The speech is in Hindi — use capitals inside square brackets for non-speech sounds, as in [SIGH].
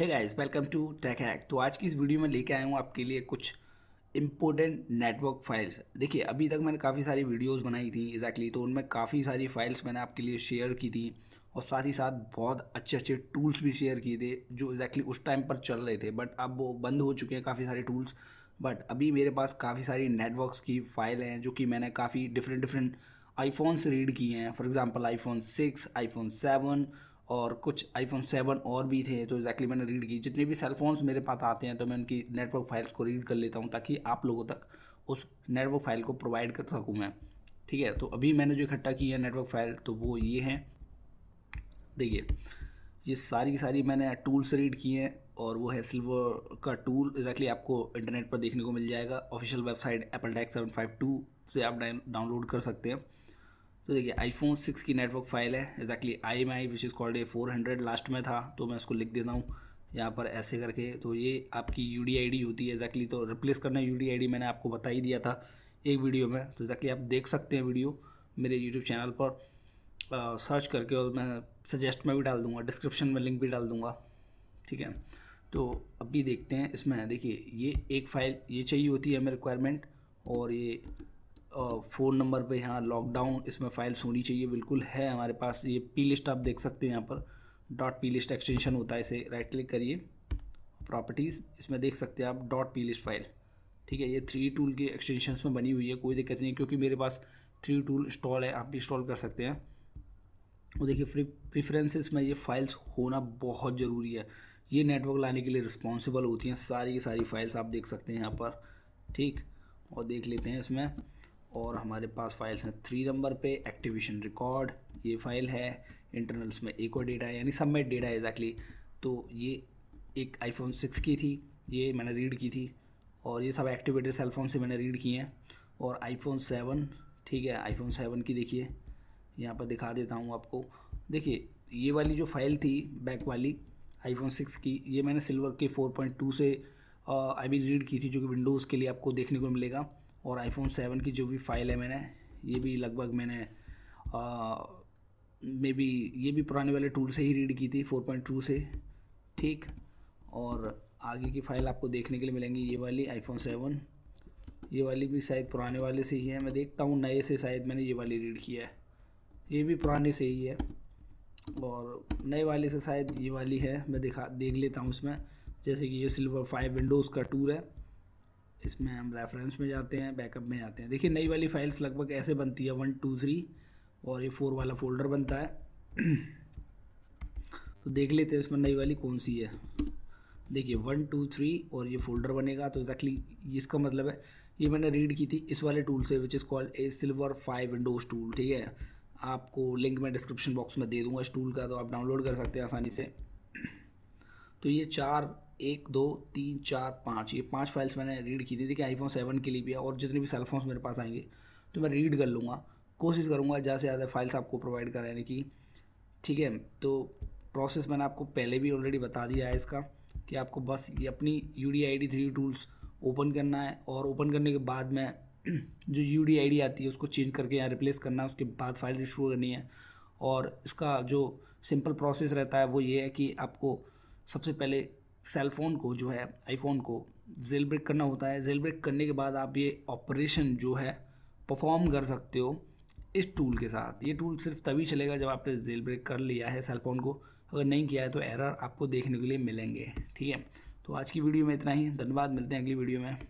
है guys welcome to Tech Hack तो आज की इस वीडियो में लेके आया हूँ आपके लिए कुछ इम्पोर्टेंट नेटवर्क फाइल्स देखिए अभी तक मैंने काफ़ी सारी वीडियोस बनाई थी एग्जैक्टली exactly, तो उनमें काफ़ी सारी फाइल्स मैंने आपके लिए शेयर की थी और साथ ही साथ बहुत अच्छे अच्छे टूल्स भी शेयर किए थे जो एग्जैक्टली exactly उस टाइम पर चल रहे थे बट अब वो बंद हो चुके हैं काफ़ी सारे टूल्स बट अभी मेरे पास काफ़ी सारी नेटवर्कस की फाइल हैं जो कि मैंने काफ़ी डिफरेंट डिफरेंट आईफोन्स रीड किए हैं for example iPhone six iPhone seven और कुछ आईफोन सेवन और भी थे तो एक्जैक्टली मैंने रीड की जितने भी सेलफोन्स मेरे पास आते हैं तो मैं उनकी नेटवर्क फाइल्स को रीड कर लेता हूँ ताकि आप लोगों तक उस नेटवर्क फाइल को प्रोवाइड कर सकूँ मैं ठीक है तो अभी मैंने जो इकट्ठा की है नेटवर्क फाइल तो वो ये है देखिए ये सारी की सारी मैंने टूल्स रीड किए हैं और वो है सिल्वर का टूल एग्जैक्टली आपको इंटरनेट पर देखने को मिल जाएगा official website Apple tax seven five two से आप डाउनलोड कर सकते हैं तो देखिए आईफोन सिक्स की नेटवर्क फाइल है exactly I M I which is called a four hundred last में था तो मैं उसको लिख देता हूँ यहाँ पर ऐसे करके तो ये आपकी यू डी होती है एक्जैक्टली तो रिप्लेस करना यू डी मैंने आपको बता ही दिया था एक वीडियो में तो एक्जैक्टली आप देख सकते हैं वीडियो मेरे यूट्यूब चैनल पर सर्च करके और मैं सजेस्ट में भी डाल दूँगा डिस्क्रिप्शन में लिंक भी डाल दूँगा ठीक है तो अभी देखते हैं इसमें देखिए ये एक फ़ाइल ये चाहिए होती है हमें रिक्वायरमेंट और ये फ़ोन नंबर पे यहाँ लॉकडाउन इसमें फाइल्स होनी चाहिए बिल्कुल है हमारे पास ये पी लिस्ट आप देख सकते हैं यहाँ पर डॉट पी लिस्ट एक्सटेंशन होता है इसे राइट क्लिक करिए प्रॉपर्टीज़ इसमें देख सकते हैं आप डॉट पी लिस्ट फाइल ठीक है ये थ्री टूल के एक्सटेंशन में बनी हुई है कोई दिक्कत नहीं क्योंकि मेरे पास थ्री टूल इंस्टॉल है आप भी इंस्टॉल कर सकते हैं और देखिए प्रिफ्रेंसेस में ये फाइल्स होना बहुत ज़रूरी है ये नेटवर्क लाने के लिए रिस्पॉन्सिबल होती हैं सारी की सारी फाइल्स आप देख सकते हैं यहाँ पर ठीक और देख लेते हैं इसमें और हमारे पास फाइल्स हैं थ्री नंबर पे एक्टिवेशन रिकॉर्ड ये फाइल है इंटरनल्स में एक और डेटा है यानी सबमिट डेटा है एग्जैक्टली तो ये एक आईफोन सिक्स की थी ये मैंने रीड की थी और ये सब एक्टिवेटेड सेलफोन से मैंने रीड किए हैं और आईफोन सेवन ठीक है आईफोन सेवन की देखिए यहाँ पर दिखा देता हूँ आपको देखिए ये वाली जो फाइल थी बैक वाली आईफोन सिक्स की ये मैंने सिल्वर के फोर पॉइंट टू से आई बी रीड की थी जो कि विंडोज़ के लिए आपको देखने को मिलेगा और आईफोन सेवन की जो भी फाइल है मैंने ये भी लगभग मैंने मे बी ये भी पुराने वाले टूल से ही रीड की थी 4.2 से ठीक और आगे की फ़ाइल आपको देखने के लिए मिलेंगी ये वाली आईफोन सेवन ये वाली भी शायद पुराने वाले से ही है मैं देखता हूँ नए से शायद मैंने ये वाली रीड किया है ये भी पुराने से ही है और नए वाले से शायद ये वाली है मैं दिखा देख लेता हूँ इसमें जैसे कि ये सिल्वर फाइव विंडोज़ का टूर है इसमें हम रेफरेंस में जाते हैं बैकअप में जाते हैं देखिए नई वाली फाइल्स लगभग ऐसे बनती है वन टू थ्री और ये फोर वाला फोल्डर बनता है [CLEARS THROAT] तो देख लेते हैं इसमें नई वाली कौन सी है देखिए वन टू थ्री और ये फोल्डर बनेगा तो एक्जैक्टली इसका मतलब है ये मैंने रीड की थी इस वाले टूल से which is called a silver five Windows tool ठीक है आपको लिंक मैं डिस्क्रिप्शन बॉक्स में दे दूंगा इस टूल का तो आप डाउनलोड कर सकते हैं आसानी से [CLEARS THROAT] तो ये चार एक दो तीन चार पाँच ये पांच फाइल्स मैंने रीड की थी देखिए आईफोन सेवन के लिए भी है और जितने भी सेलफोन्स मेरे पास आएंगे तो मैं रीड कर लूँगा कोशिश करूँगा ज़्यादा से ज़्यादा फाइल्स आपको प्रोवाइड कराने की ठीक है तो प्रोसेस मैंने आपको पहले भी ऑलरेडी बता दिया है इसका कि आपको बस ये अपनी U D I D three tools open करना है और ओपन करने के बाद में [CLEARS THROAT] जो यू डी आई डी आती है उसको चेंज करके यहाँ रिप्लेस करना है उसके बाद फाइल शुरू करनी है और इसका जो सिंपल प्रोसेस रहता है वो ये है कि आपको सबसे पहले सेलफोन को जो है आईफोन को जेल ब्रेक करना होता है जेल ब्रेक करने के बाद आप ये ऑपरेशन जो है परफॉर्म कर सकते हो इस टूल के साथ ये टूल सिर्फ तभी चलेगा जब आपने जेल ब्रेक कर लिया है सेलफोन को अगर नहीं किया है तो एरर आपको देखने के लिए मिलेंगे ठीक है तो आज की वीडियो में इतना ही धन्यवाद मिलते हैं अगली वीडियो में